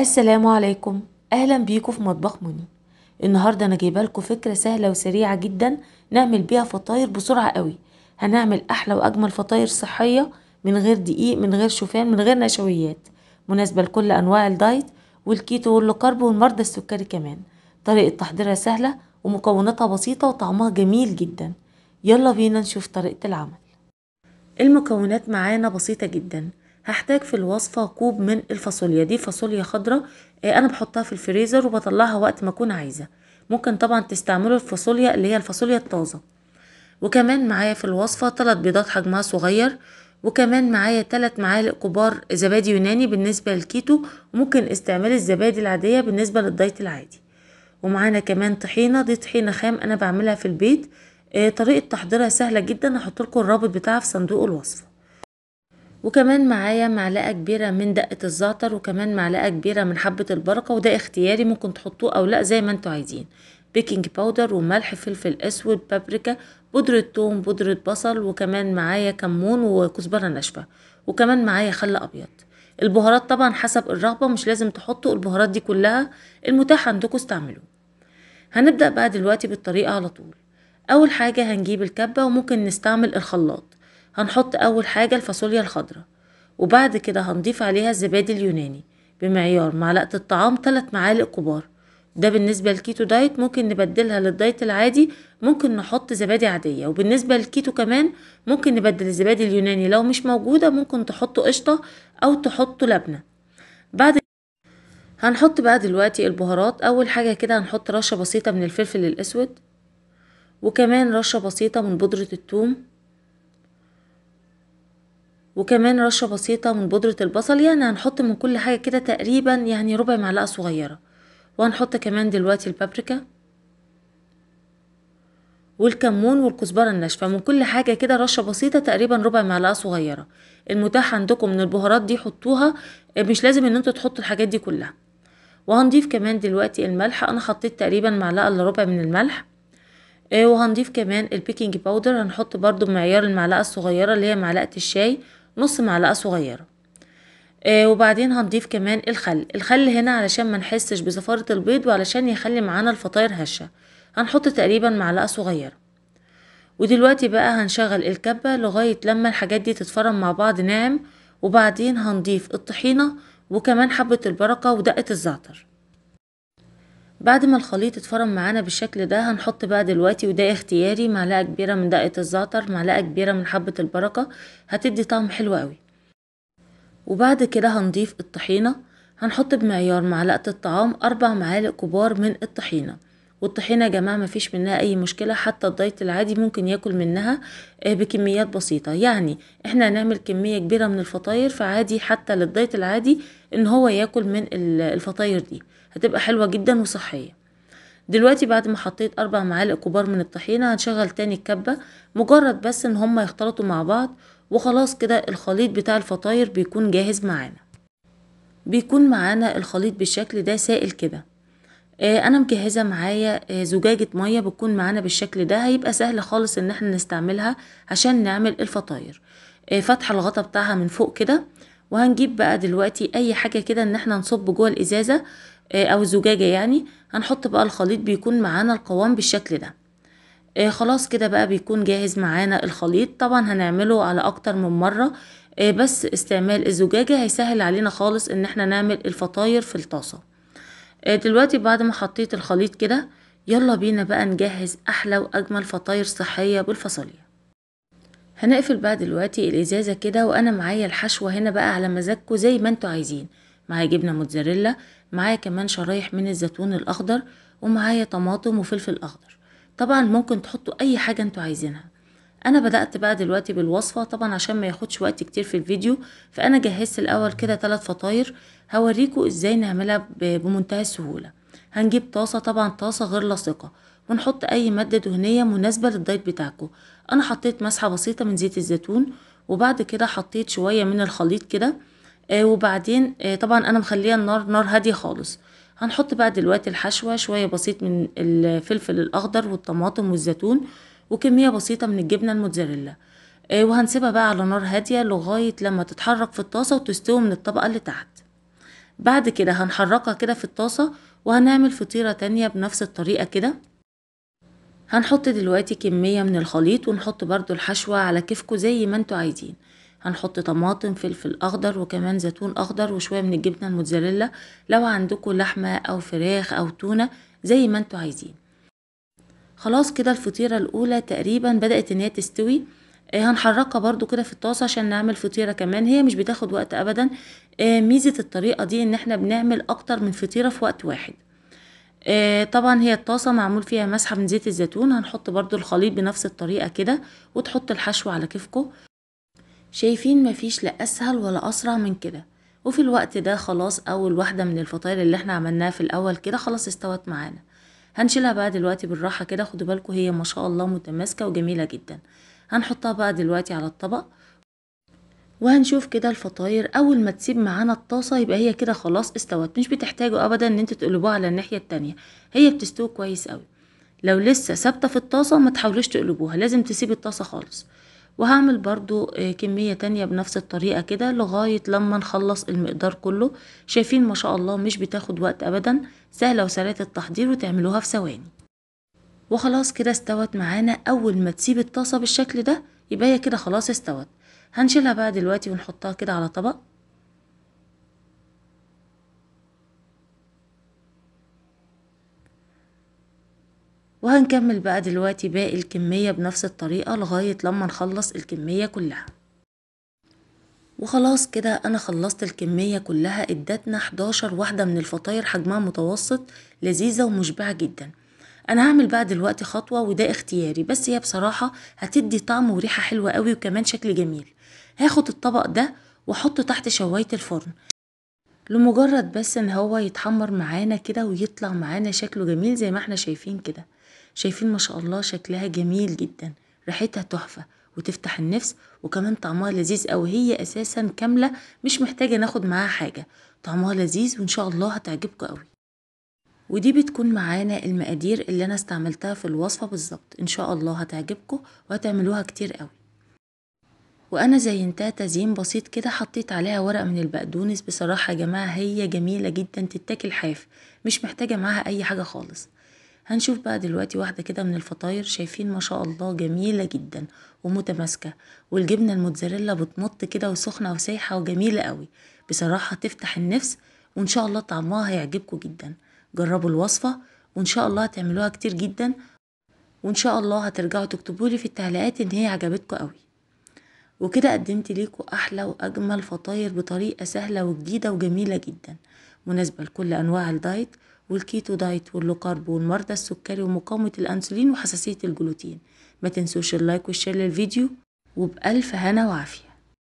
السلام عليكم اهلا بيكم في مطبخ منى النهارده انا جايبه لكم فكره سهله وسريعه جدا نعمل بيها فطاير بسرعه قوي هنعمل احلى واجمل فطاير صحيه من غير دقيق من غير شوفان من غير نشويات مناسبه لكل انواع الدايت والكيتو والكارب والمرضى السكري كمان طريقه تحضيرها سهله ومكوناتها بسيطه وطعمها جميل جدا يلا بينا نشوف طريقه العمل المكونات معانا بسيطه جدا هحتاج في الوصفة كوب من الفاصوليا دي فاصوليا خضرة آه، انا بحطها في الفريزر وبطلعها وقت ما اكون عايزة ممكن طبعا تستعملوا الفاصوليا اللي هي الفاصوليا الطازة وكمان معايا في الوصفة تلات بيضات حجمها صغير وكمان معايا تلات معالق كبار زبادي يوناني بالنسبة للكيتو وممكن استعمال الزبادي العادية بالنسبة للدايت العادي ومعانا كمان طحينة دي طحينة خام أنا بعملها في البيت آه، طريقة تحضيرها سهلة جدا هحط لكم الرابط بتاعها في صندوق الوصفة وكمان معايا معلقة كبيرة من دقة الزعتر وكمان معلقة كبيرة من حبة البركة وده اختياري ممكن تحطوه او لا زي ما انتوا عايزين بيكنج باودر وملح فلفل اسود بابريكا بودرة ثوم بودرة بصل وكمان معايا كمون وكزبرة ناشفة وكمان معايا خل ابيض البهارات طبعا حسب الرغبة مش لازم تحطوا البهارات دي كلها المتاح عندكم استعملوه هنبدأ بقى دلوقتي بالطريقة على طول أول حاجة هنجيب الكبة وممكن نستعمل الخلاط هنحط أول حاجة الفاصوليا الخضراء وبعد كده هنضيف عليها الزبادي اليوناني بمعيار معلقة الطعام تلت معالق كبار ده بالنسبة للكيتو دايت ممكن نبدلها للدايت العادي ممكن نحط زبادي عادية وبالنسبة للكيتو كمان ممكن نبدل الزبادي اليوناني لو مش موجودة ممكن تحطه قشطة أو تحطه لبنة بعد هنحط بقى دلوقتي البهارات أول حاجة كده هنحط رشة بسيطة من الفلفل الأسود وكمان رشة بسيطة من بودرة التوم وكمان رشة بسيطة من بودرة البصل يعني هنحط من كل حاجة كده تقريبا يعني ربع معلقة صغيرة وهنحط كمان دلوقتي البابريكا والكمون والكزبرة الناشفة من كل حاجة كده رشة بسيطة تقريبا ربع معلقة صغيرة المتاح عندكم من البهارات دي حطوها مش لازم ان انتوا تحطوا الحاجات دي كلها وهنضيف كمان دلوقتي الملح انا حطيت تقريبا معلقة الا ربع من الملح آه، وهنضيف كمان البيكنج باودر هنحط برضو معيار المعلقة الصغيرة اللي هي معلقة الشاي نص معلقة صغيرة آه وبعدين هنضيف كمان الخل الخل هنا علشان ما نحسش بزفارة البيض وعلشان يخلي معانا الفطاير هشة هنحط تقريبا معلقة صغيرة ودلوقتي بقى هنشغل الكبة لغاية لما الحاجات دي تتفرم مع بعض ناعم وبعدين هنضيف الطحينة وكمان حبة البركة ودقة الزعتر بعد ما الخليط اتفرم معانا بالشكل ده هنحط بقى دلوقتي وده اختياري معلقة كبيرة من دقة الزعتر معلقة كبيرة من حبة البركة هتدي طعم حلو قوي وبعد كده هنضيف الطحينة هنحط بمعيار معلقة الطعام أربع معالق كبار من الطحينة والطحينة يا جماعة مفيش منها أي مشكلة حتى الدايت العادي ممكن ياكل منها آه، بكميات بسيطة يعني احنا هنعمل كمية كبيرة من الفطاير فعادي حتى للدايت العادي ان هو ياكل من الفطاير دي هتبقى حلوة جدا وصحية دلوقتي بعد ما حطيت اربع معالق كبار من الطحينة هنشغل تاني الكبة مجرد بس ان هما يختلطوا مع بعض وخلاص كده الخليط بتاع الفطاير بيكون جاهز معانا بيكون معانا الخليط بالشكل ده سائل كده آه انا مجهزة معايا آه زجاجة مية بتكون معانا بالشكل ده هيبقى سهل خالص ان احنا نستعملها عشان نعمل الفطاير آه فتح الغطا بتاعها من فوق كده وهنجيب بقى دلوقتي اي حاجة كده ان احنا نصب جوه الازازة آه، او زجاجة يعني هنحط بقى الخليط بيكون معانا القوام بالشكل ده آه، خلاص كده بقى بيكون جاهز معانا الخليط طبعا هنعمله على اكتر من مرة آه، بس استعمال الزجاجة هيسهل علينا خالص ان احنا نعمل الفطاير في الطاسة دلوقتي بعد ما حطيت الخليط كده يلا بينا بقى نجهز احلى واجمل فطاير صحية بالفاصوليا هنقفل بقى دلوقتي الازازة كده وانا معايا الحشوة هنا بقى على مزاجكم زي ما انتوا عايزين معايا جبنة موتزاريلا معايا كمان شرايح من الزيتون الاخضر ومعايا طماطم وفلفل اخضر طبعا ممكن تحطوا اي حاجه انتوا عايزينها انا بدات بقى دلوقتي بالوصفه طبعا عشان ما ياخدش وقت كتير في الفيديو فانا جهزت الاول كده ثلاث فطاير هوريكم ازاي نعملها بمنتهى السهوله هنجيب طاسه طبعا طاسه غير لاصقه ونحط اي ماده دهنيه مناسبه للدايت بتاعكم انا حطيت مسحه بسيطه من زيت الزيتون وبعد كده حطيت شويه من الخليط كده آه، وبعدين آه، طبعا انا مخليه النار نار هاديه خالص هنحط بقى دلوقتي الحشوه شويه بسيط من الفلفل الاخضر والطماطم والزيتون وكميه بسيطه من الجبنه الموتزاريلا آه، وهنسيبها بقى على نار هاديه لغايه لما تتحرك في الطاسه وتستوي من الطبقه اللي تحت بعد كده هنحركها كده في الطاسه وهنعمل فطيره تانية بنفس الطريقه كده هنحط دلوقتي كميه من الخليط ونحط برضو الحشوه على كيفكو زي ما انتوا عايزين هنحط طماطم فلفل اخضر وكمان زيتون اخضر وشويه من الجبنه الموتزاريلا لو عندكم لحمه او فراخ او تونه زي ما انتوا عايزين خلاص كده الفطيره الاولى تقريبا بدات ان هي تستوي آه، هنحركها برضو كده في الطاسه عشان نعمل فطيره كمان هي مش بتاخد وقت ابدا آه، ميزه الطريقه دي ان احنا بنعمل اكتر من فطيره في وقت واحد آه، طبعا هي الطاسه معمول فيها مسحه من زيت الزيتون هنحط برضو الخليط بنفس الطريقه كده وتحط الحشو على كيفكم شايفين مفيش لا اسهل ولا اسرع من كده وفي الوقت ده خلاص اول واحده من الفطاير اللي احنا عملناها في الاول كده خلاص استوت معانا هنشيلها بقى دلوقتي بالراحه كده خدوا بالكم هي ما شاء الله متماسكه وجميله جدا هنحطها بقى دلوقتي على الطبق وهنشوف كده الفطاير اول ما تسيب معانا الطاسه يبقى هي كده خلاص استوت مش بتحتاجوا ابدا ان انتوا تقلبوها على الناحيه التانية هي بتستوي كويس قوي لو لسه ثابته في الطاسه ما تحاولوش تقلبوها لازم تسيب الطاسه خالص وهعمل برضو آه، كمية تانية بنفس الطريقة كده لغاية لما نخلص المقدار كله شايفين ما شاء الله مش بتاخد وقت ابدا سهلة وسريعة التحضير وتعملوها في ثواني وخلاص كده استوت معانا اول ما تسيب الطاسة بالشكل ده يبقى هي كده خلاص استوت هنشيلها بقى دلوقتي ونحطها كده على طبق وهنكمل بقى دلوقتي باقي الكمية بنفس الطريقة لغاية لما نخلص الكمية كلها وخلاص كده انا خلصت الكمية كلها ادتنا 11 واحدة من الفطاير حجمها متوسط لذيذة ومشبعة جدا انا هعمل بقى دلوقتي خطوة وده اختياري بس هي بصراحة هتدي طعم وريحة حلوة قوي وكمان شكل جميل هاخد الطبق ده واحطه تحت شواية الفرن لمجرد بس ان هو يتحمر معانا كده ويطلع معانا شكله جميل زي ما احنا شايفين كده شايفين ما شاء الله شكلها جميل جدا ريحتها تحفة وتفتح النفس وكمان طعمها لذيذ او هي اساسا كاملة مش محتاجة ناخد معاها حاجة طعمها لذيذ وان شاء الله هتعجبكم قوي ودي بتكون معانا المقادير اللي انا استعملتها في الوصفة بالظبط ان شاء الله هتعجبكم وهتعملوها كتير قوي وانا زينتها تزيين بسيط كده حطيت عليها ورق من البقدونس بصراحة يا جماعة هي جميلة جدا تتاكل حاف مش محتاجة معاها اي حاجة خالص هنشوف بقى دلوقتي واحدة كده من الفطاير شايفين ما شاء الله جميلة جدا ومتماسكة والجبنة الموتزاريلا بتنط كده وسخنة وسايحة وجميلة قوي بصراحة تفتح النفس وإن شاء الله طعمها هيعجبكم جدا جربوا الوصفة وإن شاء الله هتعملوها كتير جدا وإن شاء الله هترجعوا تكتبولي في التعليقات إن هي عجبتكم قوي وكده قدمت ليكوا أحلى وأجمل فطاير بطريقة سهلة وجديدة وجميلة جدا مناسبة لكل أنواع الدايت والكيتو دايت واللوكارب والمرضى السكري ومقاومة الأنسولين وحساسية الجلوتين ما تنسوش اللايك والشير للفيديو وبألف هنا وعافية